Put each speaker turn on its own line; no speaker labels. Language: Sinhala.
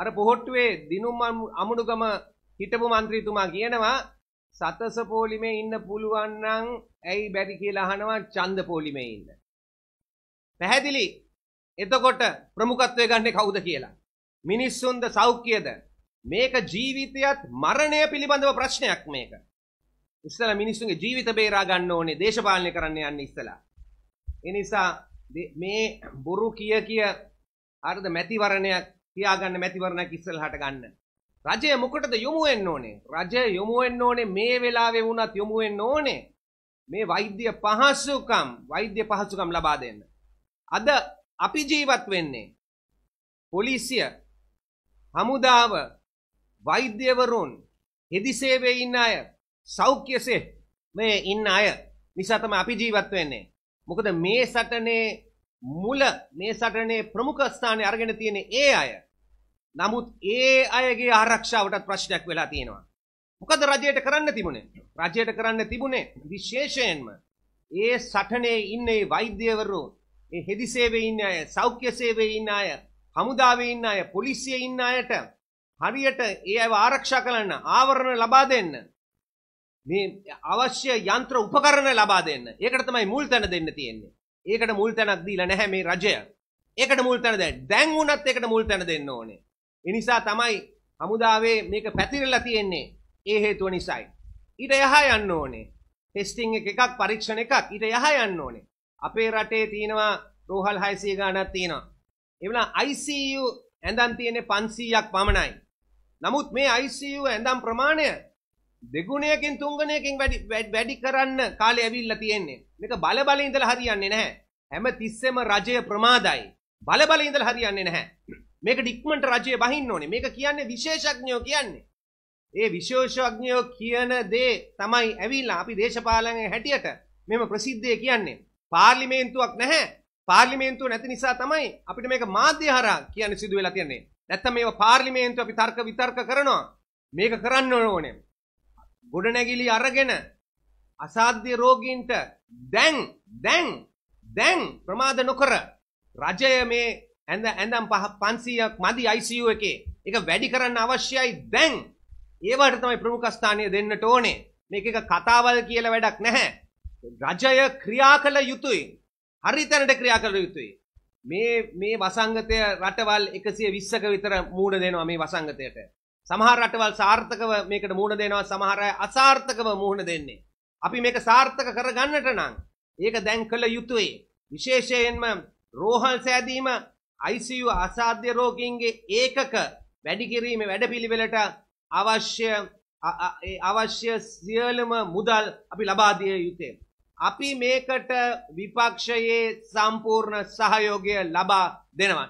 අර පොහොට්ටුවේ දිනුම් අමුණුගම හිටපු මන්ත්‍රීතුමා කියනවා සතස පෝලිමේ ඉන්න පුළුවන් නම් ඇයි බැරි කියලා අහනවා ඡන්ද පෝලිමේ ඉන්න. පැහැදිලි. එතකොට ප්‍රමුඛත්වය ගන්නෙ කවුද කියලා? මිනිස්සුන්ද සෞඛ්‍යද? මේක ජීවිතයත් මරණය පිළිබඳව ප්‍රශ්නයක් මේක. ඉස්සලා මිනිස්සුන්ගේ ජීවිත බේරා ගන්න ඕනේ දේශපාලනය කරන්න යන්න ඉස්සලා. ඒ නිසා මේ බොරු කිය කිය අර්ධ මැතිවරණයක් තියාගන්න මැතිවරණක් ඉස්සල්හට ගන්න. රජය මොකටද යොමු වෙන්න ඕනේ? රජය යොමු වෙන්න ඕනේ මේ වෙලාවේ වුණත් යොමු වෙන්න ඕනේ. මේ වෛද්‍ය පහසුකම්, වෛද්‍ය පහසුකම් ලබා දෙන්න. අද අපි ජීවත් වෙන්නේ පොලිසිය, හමුදාව, වෛද්‍යවරුන්, හෙදි සේවයේ ඉන්න අය, සෞඛ්‍යසේ මේ ඉන්න අය නිසා තමයි අපි ජීවත් වෙන්නේ. මොකද මේ සටනේ මුල මේ සටනේ ප්‍රමුඛ ස්ථානය අරගෙන තියෙන ඒ අය නමුත් ඒ අයගේ ආරක්ෂාවටත් ප්‍රශ්නයක් වෙලා තියෙනවා. මොකද රජයට කරන්න තිබුණේ? රජයට කරන්න තිබුණේ විශේෂයෙන්ම ඒ සටනේ ඉන්න ඒ වෛද්‍යවරු, ඒ හෙදි සේවයේ ඉන්න අය, සෞඛ්‍ය සේවයේ ඉන්න අය, හමුදාවේ ඉන්න අය, පොලිසියේ ඉන්න අයට හරියට ඒ අයව ආරක්ෂා කරන්න ආවරණ ලබා දෙන්න මේ අවශ්‍ය යන්ත්‍ර උපකරණ ලබා දෙන්න. ඒකට තමයි මුල් තැන දෙන්න තියෙන්නේ. ඒකට මුල් තැනක් දීලා නැහැ මේ රජය. ඒකට මුල් තැන දැන්. දැන් වුණත් ඒකට මුල් තැන දෙන්න ඕනේ. එනිසා තමයි හමුදාවේ මේක පැතිරලා තියෙන්නේ ඒ හේතුව නිසායි. ඊට යහ යන්න ඕනේ. ටෙස්ටිං එකක් පරීක්ෂණ එකක් ඊට යහ යන්න ඕනේ. අපේ රටේ තියෙනවා රෝහල් 600 ගණනක් තියෙනවා. ඒ වෙනා ICU ඇඳන් තියෙන්නේ 500ක් පමණයි. නමුත් මේ ICU ඇඳන් ප්‍රමාණය දෙගුණයකින් තුන්ගුණයකින් වැඩි වැඩි කරන්න කාලය ඇවිල්ලා තියෙන්නේ. මේක බල බල ඉඳලා හරියන්නේ නැහැ. හැම තිස්සෙම රජය ප්‍රමාදයි. බල බල ඉඳලා හරියන්නේ නැහැ. මේක ඩික්මන්ට රජය බහින්න ඕනේ මේක කියන්නේ විශේෂඥයෝ කියන්නේ ඒ විශේෂඥයෝ කියන දේ තමයි ඇවිල්ලා අපි දේශපාලනයේ හැටියට මෙම ප්‍රසිද්ධිය කියන්නේ පාර්ලිමේන්තුවක් නැහැ පාර්ලිමේන්තුව නැති නිසා තමයි අපිට මේක මාධ්‍ය හරහා කියන්න සිදු වෙලා තියන්නේ නැත්තම් මේව පාර්ලිමේන්තුව අපි තර්ක විතර්ක කරනවා මේක කරන්න ඕනේ ගොඩනැගිලි අරගෙන අසාධ්‍ය රෝගීන්ට දැන් දැන් දැන් ප්‍රමාද නොකර රජය මේ ඇඳ ඇඳම් පහ පන්සීයක් මදි ICU එකේ එක වැඩි කරන්න අවශ්‍යයි දැන් ඒවට තමයි ප්‍රමුඛස්ථානය දෙන්නට ඕනේ මේක එක කතාවල් කියලා වැඩක් නැහැ රජය ක්‍රියා කළ යුතුයි හරි තැනට ක්‍රියා කළ යුතුයි මේ මේ වසංගතය රටවල් 120ක විතර මූණ දෙනවා මේ වසංගතයට සමහර රටවල් සාර්ථකව මේකට මූණ දෙනවා සමහර අය අසාර්ථකව මූණ දෙන්නේ අපි මේක සාර්ථක කරගන්නට නම් ඒක දැන් කළ යුතුයි විශේෂයෙන්ම රෝහල් සෑදීම ICU අසාධ්‍ය රෝගීන්ගේ ඒකක වැඩි කිරීම වැඩපිළිවෙලට අවශ්‍ය අවශ්‍ය සියලුම මුදල් අපි ලබා දිය යුත්තේ. අපි මේකට විපක්ෂයේ සම්පූර්ණ සහයෝගය ලබා දෙනවා.